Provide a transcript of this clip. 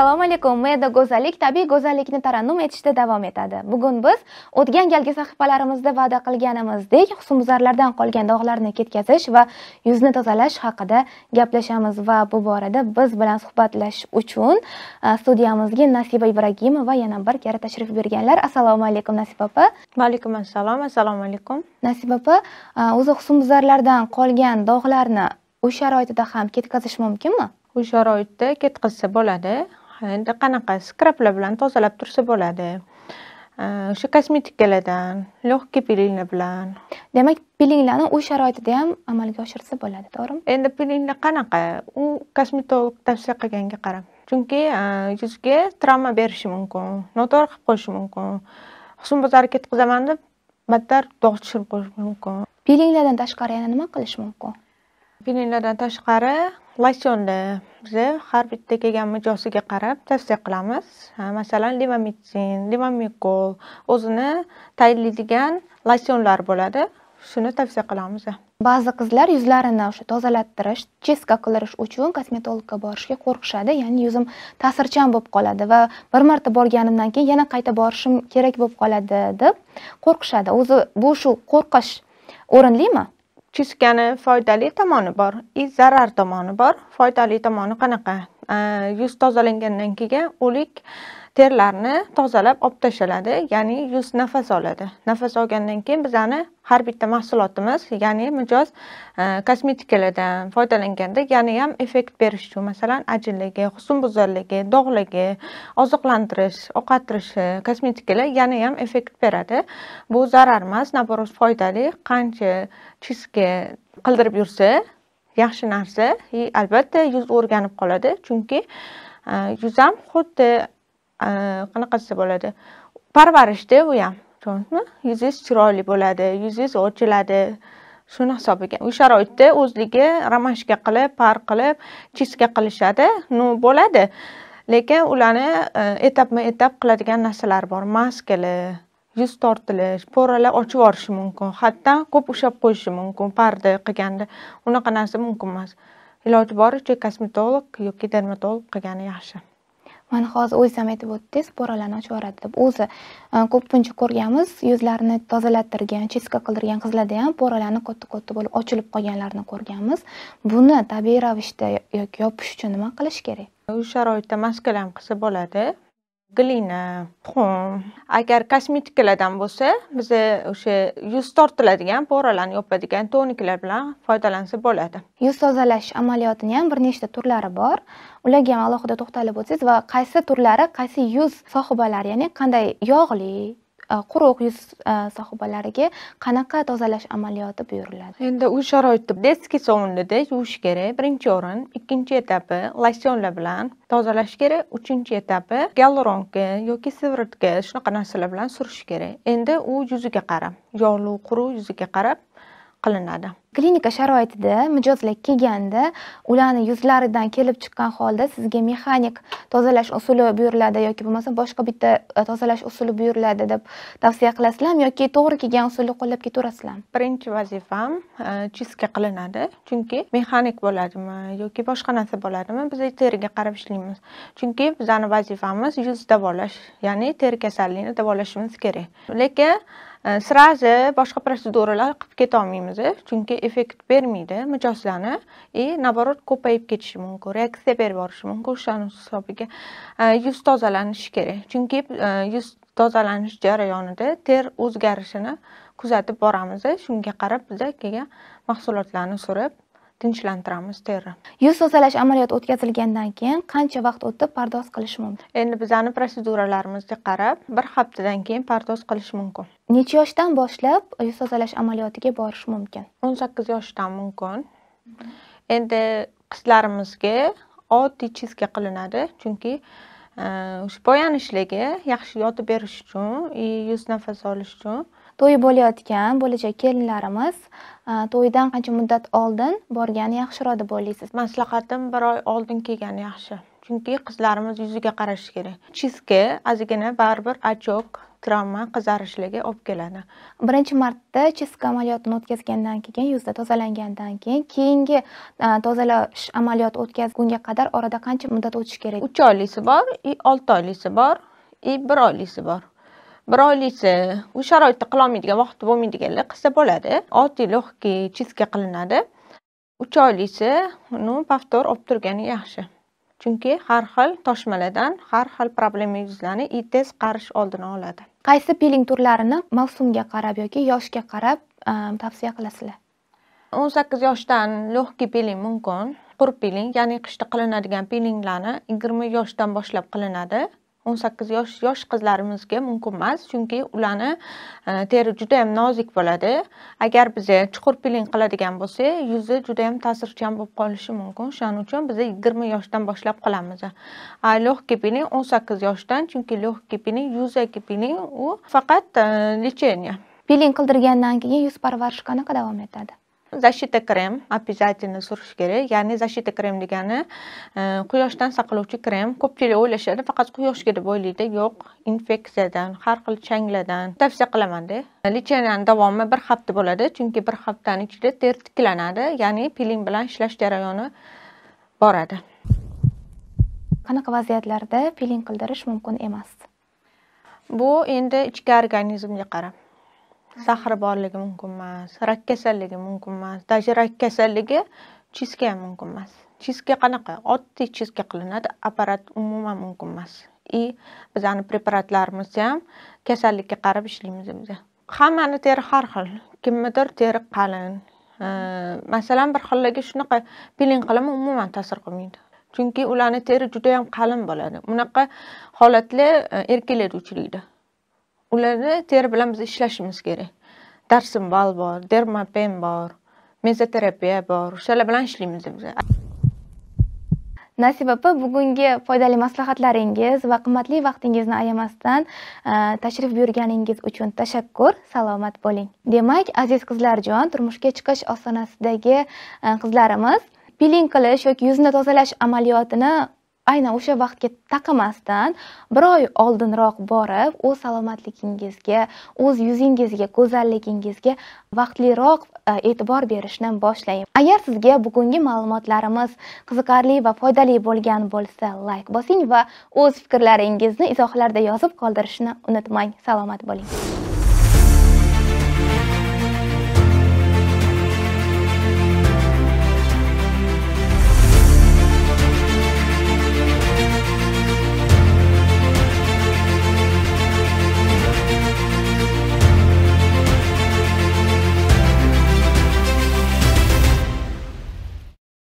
assalomu alaykum meda go'zallik tabiiy go'zallikni tarannum etishda davom etadi bugun biz o'tgan galgi sahifalarimizda va'da qilganimizdek husnbuzarlardan qolgan dog'larni ketkazish va yuzni tozalash haqida gaplashamiz va bu borada biz bilan suhbatlashish uchun studiyamizga nasiba ibragimova yana bir karra tashrif buyurganlar assalomu alaykum nasiba opa vaalaykum assalom assalomu alaykum nasiba opa o'zi husnbuzarlardan qolgan dog'larni uy sharoitida ham ketkazish mumkinmi uy sharoitida ketkazsa bo'ladi endi qanaqa skrablar bilan tozalab tursa bo'ladi o'sha kosmetikalardan легкий pilinglar bilan demak pilinglarni uy sharoitida ham amalga oshirsa bo'ladi to'g'rimi endi pilinglar qanaqa u kosmetolog tavsiya qilganga qarab chunki yuzga travma berishi mumkin noto'g'ri qilib qo'yishi mumkin husnbuzar harakat qilaman deb battar dog' tushirib qo'yishi mumkin pilinglardan tashqari yana nima qilish mumkin pilinglardan tashqari losyonni har bitta kelgan mijoziga qarab tavsiya qilamiz masalan limamitsin limamikol o'zini tayinlaydigan losyonlar bo'ladi shuni tavsiya qilamiz ba'zi qizlar yuzlarini o'sha tozalattirish chestka qilish uchun kosmetologga borishga qo'rqishadi ya'ni yuzim ta'sirchan bo'lib qoladi va bir marta borganimdan keyin yana qayta borishim kerak bo'lib qoladi deb qo'rqishadi o'zi bu shu qo'rqish o'rinlimi Chizkani foydali tomoni bor, i zarar tomoni bor. Foydali tomoni qanaqa? Э, yuz tozalangandan keyin o'lik terlarni tozalab olib tashlanadi ya'ni yuz nafas oladi nafas olgandan keyin bizani har bitta mahsulotimiz ya'ni mijoz e, kosmetikalardan foydalanganda yana ham effekt berish uchun masalan ajinligi husnbuzarligi dog'ligi oziqlantirish ovqatirish kosmetikalar yana ham effekt beradi bu zarar emas наоборот foydali qancha chistga qildirib yursa yaxshi narsa и albatta yuz o'rganib qoladi chunki e, yuz ham xuddi e, qanaqa desa bo'ladi parvarishda u ham tushunyapsizmi yuzingiz chiroyli bo'ladi yuzingiz ochiladi shuni hisobiga u sharoitda o'zligi ramashka qilib par qilib chiska qilishadi ну bo'ladi lekin ularni e, etapma etap qiladigan narsalar bor maskali yuz tortilish po'ralar ochib yuborishi mumkin haddan ko'p ushlab qo'yishi mumkin parda qilganda unaqa narsa mumkin emas iloji boricha kosmetolog yoki dermatolog qilgani yaxshi mana hozir o'zi ham aytib o'tdingiz po'ralarni ochib yuboradi deb o'zi e, ko'pincha ko'rganmiz yuzlarini tozalattirgan cheska qildirgan qizlarda ham po'ralarni katta katta bo'lib ochilib qolganlarini ko'rganmiz buni tabiiy ravishda yoki yopish uchun nima qilish kerak uy sharoitida maskalam qilsa bo'ladi glina, xum. Agar kosmetikalardan bo'lsa, biz o'sha yuz tortiladigan poralarni yopadigan toniklar bilan foydalansa bo'ladi. Yuz tozalash amaliyotini ham bir nechta turlari bor. Ularga ham alohida to'xtalib o'tsangiz va qaysi turlari qaysi yuz sohibalari, ya'ni qanday yog'li, Э, quruq yuz э, sohibalariga qanaqa tozalash amaliyoti buyuriladi endi uy sharoitda deski sovunida yuvish kerak birinchi o'rin ikkinchi etapi losyonlar bilan tozalash kerak uchinchi etapi gallronka yoki siviritka shunaqa narsalar bilan surish kerak endi u yuziga qarab yog'li quruq yuziga qarab qilinadi klinika sharoitida mijozlar kelganda ularni yuzlaridan kelib chiqqan holda sizga mexanik tozalash usuli buyuriladi yoki bo'lmasa boshqa bitta e, tozalash usuli buyuriladi deb tavsiya qilasizlarmi yoki to'g'ri kelgan usulni qo'llab ketaverasizlarmi birinchi vazifam e, chistka qilinadi chunki mexanik bo'ladimi yoki boshqa narsa bo'ladimi biz e, teriga qarab ishlaymiz chunki bizani vazifamiz yuz davolash ya'ni teri kasalligini davolashimiz kerak lekin srazi boshqa protseduralar qilib ketolmaymiz chunki effekt bermaydi mijozlarni и наоборот ko'payib ketishi mumkin reaksiya berib borishi mumkin o'shani hisobiga э, yuz tozalanishi kerak chunki э, yuz tozalanish jarayonida ter o'zgarishini kuzatib boramiz shunga qarab biza keyin mahsulotlarni surib tinchlantiramiz teri yuz tozalash amaliyoti o'tkazilgandan keyin qancha vaqt o'tib pardoz qilish mumkin endi bizani proseduralarimizga qarab bir haftadan keyin pardoz qilish mumkin necha yoshdan boshlab yuz tozalash amaliyotiga borish mumkin o'n sakkiz yoshdan mumkin endi qizlarimizga oddiy chizka qilinadi chunki e, o'sha boyanishligi yaxshi yotib berish uchun и e, yuz nafas olish uchun to'y bo'layotgan bo'lajak kelinlarimiz to'ydan qancha muddat oldin borgani yaxshiroq deb o'ylaysiz maslahatim bir oy oldin kelgani yaxshi chunki qizlarimiz yuziga qarash kerak chizka ozgina baribir ochok travma qizarishligi olib keladi birinchi marta chiska amaliyotini o'tkazgandan keyin yuzda tozalangandan keyin keyingi tozalash amaliyoti o'tkazgunga qadar orada qancha muddat o'tishi kerak uch oylisi bor и olti oylisi bor и bir oylisi bor bir oylisi u sharoitda qilolmaydigan vaqti bo'lmaydiganlar qilsa bo'ladi oddiy легкий chistka qilinadi uch oylisi uni повтор olib turgani yaxshi chunki har xil toshmalardan har xil problema yuzlarni tez qarish oldini oladi qaysi piling turlarini mavsumga qarab yoki yoshga qarab e, tavsiya qilasizlar o'n sakkiz yoshdan легкий piling mumkin quruq piling ya'ni qishda qilinadigan pilinglarni yigirma yoshdan boshlab qilinadi o'n sakkiz yosh yosh qizlarimizga mumkin emas chunki ularni e, teri judayam nozik bo'ladi agar biza chuqur piling qiladigan bo'lsak yuzi judayam ta'sirchan bo'lib qolishi mumkin shuning uchun biza yigirma yoshdan boshlab qilamiz легкий piling o'n sakkiz yoshdan chunki легкий piling yuzaki piling u faqat лечение e, piling qildirgandan keyin yuz parvarishi qanaqa davom etadi Защита krem обязательно surish kerak. Ya'ni защита krem degani э, quyoshdan saqlovchi krem. Ko'pchilik o'ylashadi, faqat quyoshga deb o'ylaydi. Yo'q, infeksiyadan, har xil changlardan tavsiya qilaman-da. Lecheyani davomi bir hafta bo'ladi, chunki bir haftaning ichida ter tiklanadi, ya'ni piling bilan ishlash jarayoni boradi. Qanaqa vaziyatlarda piling qildirish mumkin emas? Bu endi ichki organizmga qarab. sahri borligi mumkin emas rak kasalligi mumkin emas даже rak kasalligi chistga ham mumkin emas chistga qanaqa oddiy chistga qilinadi apparat umuman mumkin emas и bizani preparatlarimiz ham kasallikka qarab ishlaymiz o'zi hammani teri har xil kimnidir teri qalin masalan bir xillarga shunaqa piling qilib umuman ta'sir qilmaydi chunki ularni teri juda yam qalin bo'ladi bunaqa holatlar e, erkaklarda uchraydi ularni teri bilan biz ishlashimiz kerak bal bor dermapen bor mezoterapiya bor o'shalar bilan ishlaymiz biz nasiba opa bugungi foydali maslahatlaringiz va qimmatli vaqtingizni ayamasdan e, tashrif buyurganingiz uchun tashakkur salomat bo'ling demak aziz qizlarjon turmushga chiqish ostonasidagi e, qizlarimiz piling qilish yoki yuzni tozalash amaliyotini aynan o'sha vaqtga taqamasdan bir oy oldinroq borib o'z salomatligingizga o'z yuzingizga go'zalligingizga vaqtliroq e, e'tibor berishni boshlang agar sizga bugungi ma'lumotlarimiz qiziqarli va foydali bo'lgan bo'lsa layk bosing va o'z fikrlaringizni izohlarda yozib qoldirishni unutmang salomat bo'ling